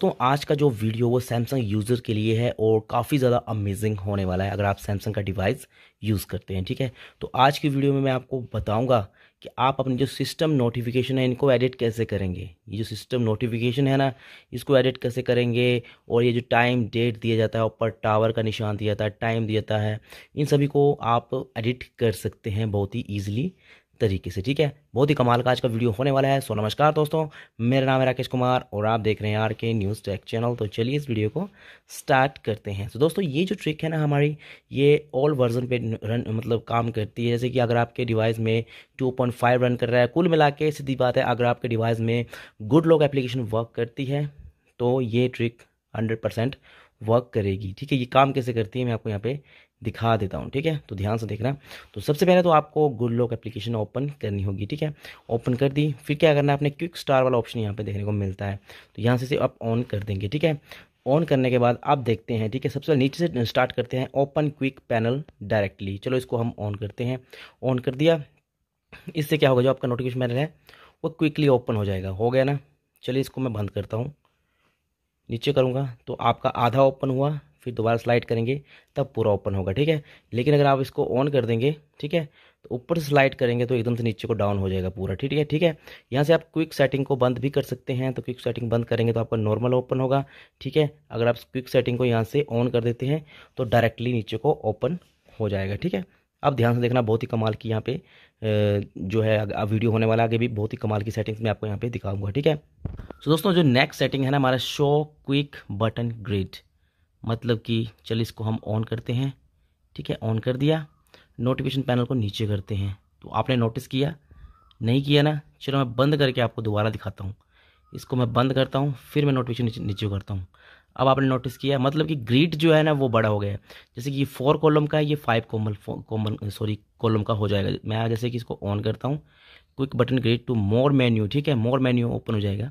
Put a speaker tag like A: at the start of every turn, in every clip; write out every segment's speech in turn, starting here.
A: दोस्तों आज का जो वीडियो वो सैमसंग यूज़र के लिए है और काफ़ी ज़्यादा अमेजिंग होने वाला है अगर आप सैमसंग का डिवाइस यूज़ करते हैं ठीक है तो आज की वीडियो में मैं आपको बताऊंगा कि आप अपने जो सिस्टम नोटिफिकेशन है इनको एडिट कैसे करेंगे ये जो सिस्टम नोटिफिकेशन है ना इसको एडिट कैसे करेंगे और ये जो टाइम डेट दिया जाता है ऊपर टावर का निशान दिया जाता है टाइम दिया जाता है इन सभी को आप एडिट कर सकते हैं बहुत ही ईजिली तरीके से ठीक है बहुत ही कमाल का आज का वीडियो होने वाला है सो नमस्कार दोस्तों मेरा नाम है राकेश कुमार और आप देख रहे हैं आर के न्यूज़ टेक चैनल तो चलिए इस वीडियो को स्टार्ट करते हैं तो दोस्तों ये जो ट्रिक है ना हमारी ये ऑल वर्जन पे रन मतलब काम करती है जैसे कि अगर आपके डिवाइस में टू रन कर रहा है कुल मिला के सीधी बात है अगर आपके डिवाइस में गुड लॉक एप्लीकेशन वर्क करती है तो ये ट्रिक हंड्रेड परसेंट वर्क करेगी ठीक है ये काम कैसे करती है मैं आपको यहाँ पे दिखा देता हूँ ठीक है तो ध्यान से देखना तो सबसे पहले तो आपको गुड लॉक एप्लीकेशन ओपन करनी होगी ठीक है ओपन कर दी फिर क्या करना है आपने क्विक स्टार वाला ऑप्शन यहाँ पे देखने को मिलता है तो यहाँ से आप ऑन कर देंगे ठीक है ऑन करने के बाद आप देखते हैं ठीक है सबसे पहले नीचे से स्टार्ट करते हैं ओपन क्विक पैनल डायरेक्टली चलो इसको हम ऑन करते हैं ऑन कर दिया इससे क्या होगा जो आपका नोटिफिकेशन पैनल है वो क्विकली ओपन हो जाएगा हो गया ना चलिए इसको मैं बंद करता हूँ नीचे करूँगा तो आपका आधा ओपन हुआ फिर दोबारा स्लाइड करेंगे तब पूरा ओपन होगा ठीक है लेकिन अगर आप इसको ऑन कर देंगे ठीक है तो ऊपर से स्लाइड करेंगे तो एकदम से नीचे को डाउन हो जाएगा पूरा ठीक है ठीक है यहाँ से आप क्विक सेटिंग को बंद भी कर सकते हैं तो क्विक सेटिंग बंद करेंगे तो आपका नॉर्मल ओपन होगा ठीक है अगर आप क्विक सेटिंग को यहाँ से ऑन कर देते हैं तो डायरेक्टली नीचे को ओपन हो जाएगा ठीक है अब ध्यान से देखना बहुत ही कमाल की यहाँ पे जो है अब वीडियो होने वाला आगे भी बहुत ही कमाल की सेटिंग्स मैं आपको यहाँ पे दिखाऊंगा ठीक है सो so, दोस्तों जो नेक्स्ट सेटिंग है ना हमारा शो क्विक बटन ग्रिड मतलब कि चलिए इसको हम ऑन करते हैं ठीक है ऑन कर दिया नोटिफिकेशन पैनल को नीचे करते हैं तो आपने नोटिस किया नहीं किया ना चलो मैं बंद करके आपको दोबारा दिखाता हूँ इसको मैं बंद करता हूँ फिर मैं नोटिफिकेशन नीचे करता हूँ अब आपने नोटिस किया मतलब कि ग्रीड जो है ना वो बड़ा हो गया है जैसे कि ये फोर कॉलम का है ये फाइव कॉमल कॉमल सॉरी कॉलम का हो जाएगा मैं जैसे कि इसको ऑन करता हूँ quick button grid to more menu ठीक है मोर मेन्यू ओपन हो जाएगा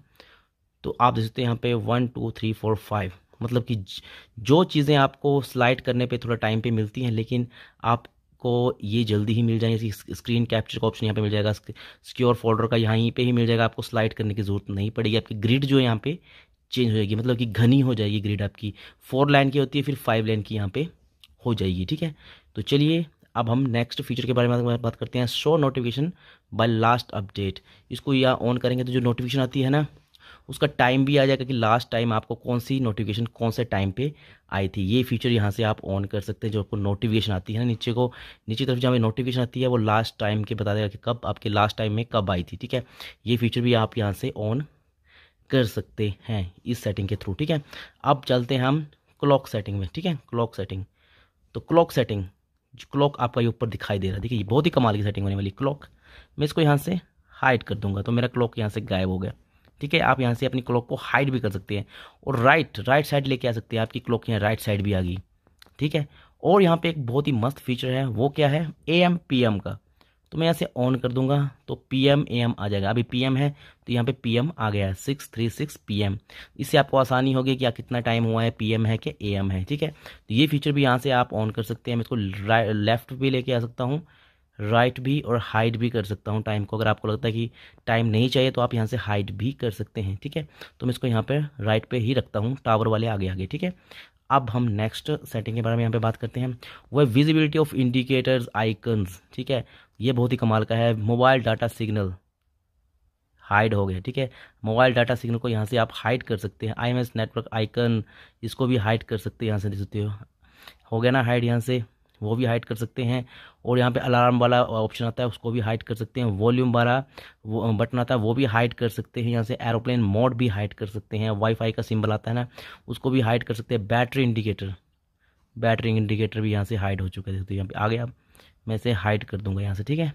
A: तो आप देख सकते हैं यहाँ पे one two three four five मतलब कि जो चीज़ें आपको स्लाइड करने पे थोड़ा टाइम पे मिलती हैं लेकिन आपको ये जल्दी ही मिल जाएंगे स्क्रीन कैप्चर का ऑप्शन यहाँ पे मिल जाएगा सिक्योर फोल्डर का यहीं पे ही मिल जाएगा आपको स्लाइड करने की ज़रूरत नहीं पड़ेगी आपकी ग्रिड जो यहाँ पे चेंज हो जाएगी मतलब कि घनी हो जाएगी ग्रिड आपकी फोर लाइन की होती है फिर फाइव लाइन की यहाँ पर हो जाएगी ठीक है तो चलिए अब हम नेक्स्ट फीचर के बारे में बात करते हैं show notification by last update इसको या ऑन करेंगे तो जो नोटिफिकेशन आती है ना उसका टाइम भी आ जाएगा कि लास्ट टाइम आपको कौन सी नोटिफिकेशन कौन से टाइम पे आई थी ये फीचर यहाँ से आप ऑन कर सकते हैं जो आपको नोटिफिकेशन आती है ना नीचे को नीचे तरफ जहाँ नोटिफिकेशन आती है वो लास्ट टाइम के बता देगा कि कब आपके लास्ट टाइम में कब आई थी ठीक है ये फीचर भी आप यहाँ से ऑन कर सकते हैं इस सेटिंग के थ्रू ठीक है अब चलते हैं हम क्लॉक सेटिंग में ठीक है क्लॉक सेटिंग तो क्लॉक सेटिंग क्लॉक आपका ये ऊपर दिखाई दे रहा है देखिए ये बहुत ही कमाल की सेटिंग होने वाली क्लॉक मैं इसको यहाँ से हाइड कर दूंगा तो मेरा क्लॉक यहाँ से गायब हो गया ठीक है आप यहाँ से अपनी क्लॉक को हाइड भी कर सकते हैं और राइट राइट साइड लेके आ सकते हैं आपकी क्लॉक यहाँ राइट साइड भी आ गई ठीक है और यहाँ पे एक बहुत ही मस्त फीचर है वो क्या है ए एम पी एम का तो मैं यहाँ से ऑन कर दूंगा तो पी एम ए एम आ जाएगा अभी पी एम है तो यहाँ पे पी एम आ गया है सिक्स थ्री सिक्स पी एम इससे आपको आसानी होगी कि कितना टाइम हुआ है पी एम है कि ए एम है ठीक है तो ये फीचर भी यहाँ से आप ऑन कर सकते हैं मैं इसको लेफ्ट भी लेके आ सकता हूँ राइट भी और हाइड भी कर सकता हूँ टाइम को अगर आपको लगता है कि टाइम नहीं चाहिए तो आप यहाँ से हाइड भी कर सकते हैं ठीक है तो मैं इसको यहाँ पर राइट पर ही रखता हूँ टावर वाले आगे आगे ठीक है अब हम नेक्स्ट सेटिंग के बारे में यहाँ पे बात करते हैं वह विजिबिलिटी ऑफ इंडिकेटर्स आइकन्स ठीक है ये बहुत ही कमाल का है मोबाइल डाटा सिग्नल हाइड हो गया ठीक है मोबाइल डाटा सिग्नल को यहाँ से आप हाइड कर सकते हैं आई नेटवर्क आइकन इसको भी हाइड कर सकते हैं यहाँ से देख सकते हो हो गया ना हाइड यहाँ से वो भी हाइड कर सकते हैं और यहाँ पे अलार्म वाला ऑप्शन आता है उसको भी हाइड कर सकते हैं वॉल्यूम वाला वो बटन आता है वो भी हाइड कर सकते हैं यहाँ से एरोप्लेन मोड भी हाइड कर सकते हैं वाईफाई का सिंबल आता है ना उसको भी हाइड कर सकते हैं बैटरी इंडिकेटर बैटरी इंडिकेटर भी यहाँ से हाइड हो चुका है हैं यहाँ पे आ गया मैं इसे हाइड कर दूंगा यहाँ से ठीक है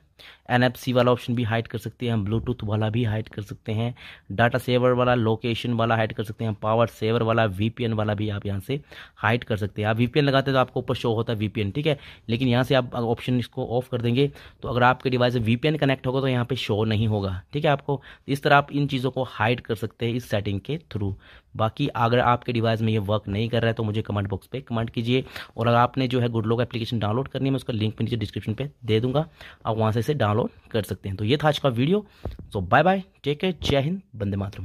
A: एन वाला ऑप्शन भी हाइड कर सकते हैं हम ब्लूटूथ वाला भी हाइड कर सकते हैं डाटा सेवर वाला लोकेशन वाला हाइड कर सकते हैं पावर सेवर वाला वीपीएन वाला भी आप यहाँ से हाइड कर सकते हैं आप वीपीएन लगाते हैं तो आपको ऊपर शो होता है वीपीएन ठीक है लेकिन यहाँ से आप ऑप्शन इसको ऑफ कर देंगे तो अगर आपके डिवाइस वीपीएन कनेक्ट होगा तो यहाँ पर शो नहीं होगा ठीक है आपको इस तरह आप इन चीज़ों को हाइड कर सकते हैं इस सेटिंग के थ्रू बाकी अगर आपके डिवाइस में ये वर्क नहीं कर रहा है तो मुझे कमेंट बॉक्स पर कमेंट कीजिए और अगर आपने जो है गुडलॉक एप्लीकेशन डाउनलोड करनी है मैं उसका लिंक नीचे डिस्क्रिप्शन डिस्क्रिप्शन पे दे दूंगा आप वहाँ से इसे डाउनलोड कर सकते हैं तो ये था आज का video so bye bye take care जय हिंद बंदे मातरम